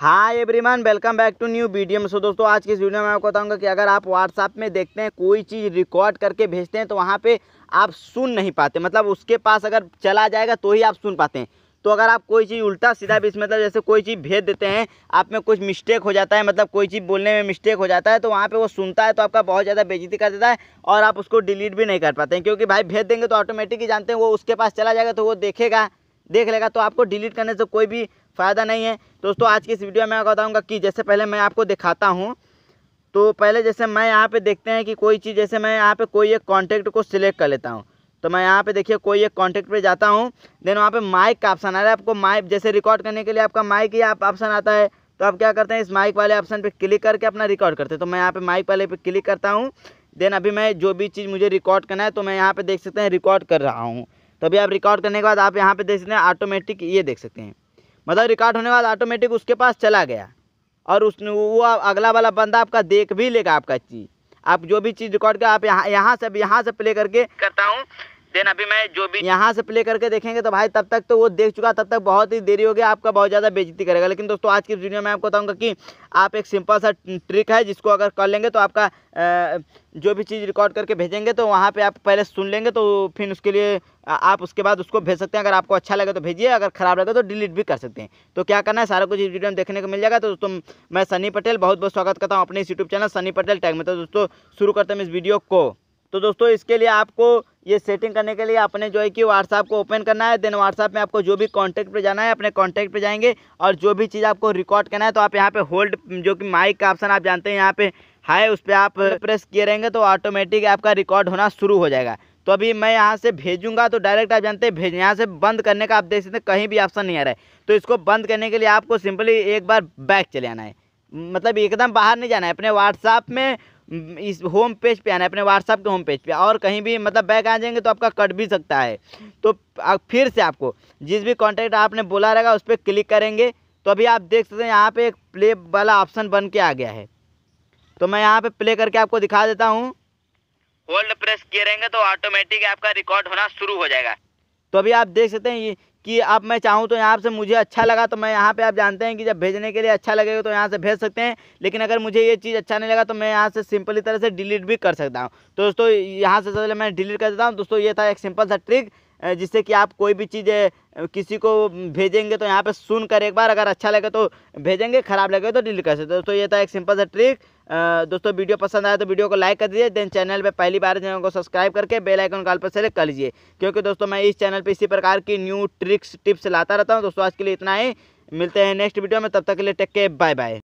hi everyone welcome back to new video में so दोस्तों आज की इस वीडियो में आपको बताऊंगा कि अगर आप व्हाट्सएप में देखते हैं कोई चीज़ रिकॉर्ड करके भेजते हैं तो वहाँ पे आप सुन नहीं पाते मतलब उसके पास अगर चला जाएगा तो ही आप सुन पाते हैं तो अगर आप कोई चीज़ उल्टा सीधा भी मतलब जैसे कोई चीज़ भेज देते हैं आप में कुछ मिस्टेक हो जाता है मतलब कोई चीज़ बोलने में मिस्टेक हो जाता है तो वहाँ पे वो सुनता है तो आपका बहुत ज़्यादा बेजती कर देता है और आप उसको डिलीट भी नहीं कर पाते हैं क्योंकि भाई भेज देंगे तो ऑटोमेटिक ही जानते हैं वो उसके पास चला जाएगा तो वो देखेगा देख लेगा तो आपको डिलीट करने से कोई भी फ़ायदा नहीं है दोस्तों आज की इस वीडियो में मैं बताऊँगा कि जैसे पहले मैं आपको दिखाता हूँ तो पहले जैसे मैं यहाँ पे देखते हैं कि कोई चीज़ जैसे मैं यहाँ पे कोई एक कॉन्टैक्ट को सिलेक्ट कर लेता हूँ तो मैं यहाँ पे देखिए कोई एक कॉन्टैक्ट पे जाता हूँ देन वहाँ पे माइक का ऑप्शन आ रहा है आपको माइक जैसे रिकॉर्ड करने के लिए आपका माइक ही आप ऑप्शन आता है तो आप क्या करते हैं इस माइक वाले ऑप्शन पर क्लिक करके अपना रिकॉर्ड करते हैं तो मैं यहाँ पर माइक वाले पर क्लिक करता हूँ देन अभी मैं जो भी चीज़ मुझे रिकॉर्ड करना है तो मैं यहाँ पर देख सकते हैं रिकॉर्ड कर रहा हूँ तो अभी आप रिकॉर्ड करने के बाद आप यहाँ पे देख सकते हैं ऑटोमेटिक ये देख सकते हैं मतलब रिकॉर्ड होने के बाद ऑटोमेटिक उसके पास चला गया और उसने वो अगला वाला बंदा आपका देख भी लेगा आपका चीज़ आप जो भी चीज़ रिकॉर्ड कर आप यहाँ यहाँ से यहाँ से प्ले करके करता हूँ देन अभी मैं जो भी यहाँ से प्ले करके देखेंगे तो भाई तब तक तो वो देख चुका तब तक बहुत ही देरी हो गया आपका बहुत ज़्यादा बेजती करेगा लेकिन दोस्तों आज की वीडियो में आपको बताऊँगा कि आप एक सिंपल सा ट्रिक है जिसको अगर कर लेंगे तो आपका जो भी चीज़ रिकॉर्ड करके भेजेंगे तो वहाँ पे आप पहले सुन लेंगे तो फिर उसके लिए आप उसके बाद उसको भेज सकते हैं अगर आपको अच्छा लगे तो भेजिए अगर ख़राब लगे तो डिलीट भी कर सकते हैं तो क्या करना है सारा कुछ इस वीडियो में देखने को मिल जाएगा तो दोस्तों मैं सनी पटेल बहुत बहुत स्वागत करता हूँ अपने इस YouTube channel Sunny Patel tag में तो दोस्तों शुरू करते हैं इस वीडियो को तो दोस्तों इसके लिए आपको ये सेटिंग करने के लिए आपने जो है कि व्हाट्सएप को ओपन करना है देन व्हाट्सएप में आपको जो भी कॉन्टैक्ट पर जाना है अपने कॉन्टैक्ट पर जाएंगे और जो भी चीज़ आपको रिकॉर्ड करना है तो आप यहाँ पर होल्ड जो कि माइक का ऑप्शन आप जानते हैं यहाँ पर हाई उस पर आप प्रेस किए रहेंगे तो ऑटोमेटिक आपका रिकॉर्ड होना शुरू हो जाएगा तो अभी मैं यहाँ से भेजूंगा तो डायरेक्ट आप जानते हैं भेज यहाँ से बंद करने का आप देख सकते हैं कहीं भी ऑप्शन नहीं आ रहा है तो इसको बंद करने के लिए आपको सिंपली एक बार बैक चले आना है मतलब एकदम बाहर नहीं जाना है अपने व्हाट्सएप में इस होम पेज पे आना है अपने व्हाट्सअप के होम पेज पे और कहीं भी मतलब बैग आ जाएंगे तो आपका कट भी सकता है तो फिर से आपको जिस भी कॉन्टैक्ट आपने बोला रहेगा उस पर क्लिक करेंगे तो अभी आप देख सकते हैं यहाँ पे एक प्ले वाला ऑप्शन बन के आ गया है तो मैं यहाँ पे प्ले करके आपको दिखा देता हूँ होल्ड प्रेस किए रहेंगे तो ऑटोमेटिक आपका रिकॉर्ड होना शुरू हो जाएगा तो अभी आप देख सकते हैं ये कि अब मैं चाहूँ तो यहाँ से मुझे अच्छा लगा तो मैं यहाँ पे आप जानते हैं कि जब भेजने के लिए अच्छा लगेगा तो यहाँ से भेज सकते हैं लेकिन अगर मुझे ये चीज़ अच्छा नहीं लगा तो मैं यहाँ से सिंपली तरह से डिलीट भी कर सकता हूँ तो दोस्तों यहाँ से सबसे मैं डिलीट कर देता हूँ दोस्तों ये था एक सिंपल सा ट्रिक जिससे कि आप कोई भी चीज़ किसी को भेजेंगे तो यहाँ पे सुन कर एक बार अगर अच्छा लगे तो भेजेंगे ख़राब लगे तो डिलीट कर सकते दोस्तों ये था एक सिंपल सा ट्रिक दोस्तों वीडियो पसंद आया तो वीडियो को लाइक कर दीजिए देन चैनल पे पहली बार चैनल को सब्सक्राइब करके बेल आइकन कॉल पर सेलेक्ट कर लीजिए क्योंकि दोस्तों मैं इस चैनल पर इसी प्रकार की न्यू ट्रिक्स टिप्स लाता रहता हूँ दोस्तों तो आज के लिए इतना ही मिलते हैं नेक्स्ट वीडियो में तब तक के लिए टेक के बाय बाय